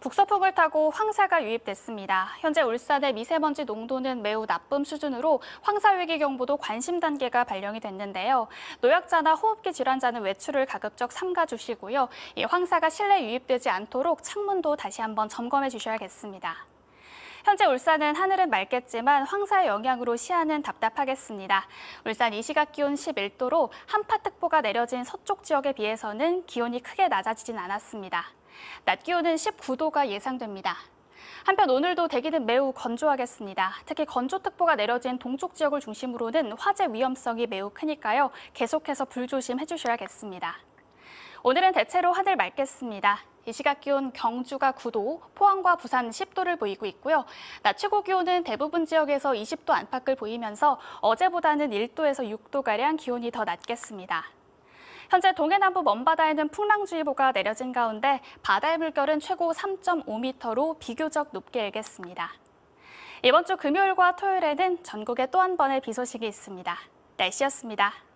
북서풍을 타고 황사가 유입됐습니다. 현재 울산의 미세먼지 농도는 매우 나쁨 수준으로 황사 위기 경보도 관심 단계가 발령이 됐는데요. 노약자나 호흡기 질환자는 외출을 가급적 삼가 주시고요. 이 황사가 실내 유입되지 않도록 창문도 다시 한번 점검해 주셔야겠습니다. 현재 울산은 하늘은 맑겠지만 황사의 영향으로 시야는 답답하겠습니다. 울산 이 시각 기온 11도로 한파특보가 내려진 서쪽 지역에 비해서는 기온이 크게 낮아지진 않았습니다. 낮 기온은 19도가 예상됩니다. 한편 오늘도 대기는 매우 건조하겠습니다. 특히 건조특보가 내려진 동쪽 지역을 중심으로는 화재 위험성이 매우 크니까요. 계속해서 불조심해 주셔야겠습니다. 오늘은 대체로 하늘 맑겠습니다. 이 시각 기온 경주가 9도, 포항과 부산 10도를 보이고 있고요. 낮 최고 기온은 대부분 지역에서 20도 안팎을 보이면서 어제보다는 1도에서 6도가량 기온이 더 낮겠습니다. 현재 동해 남부 먼바다에는 풍랑주의보가 내려진 가운데 바다의 물결은 최고 3.5m로 비교적 높게 일겠습니다. 이번 주 금요일과 토요일에는 전국에 또 한 번의 비 소식이 있습니다. 날씨였습니다.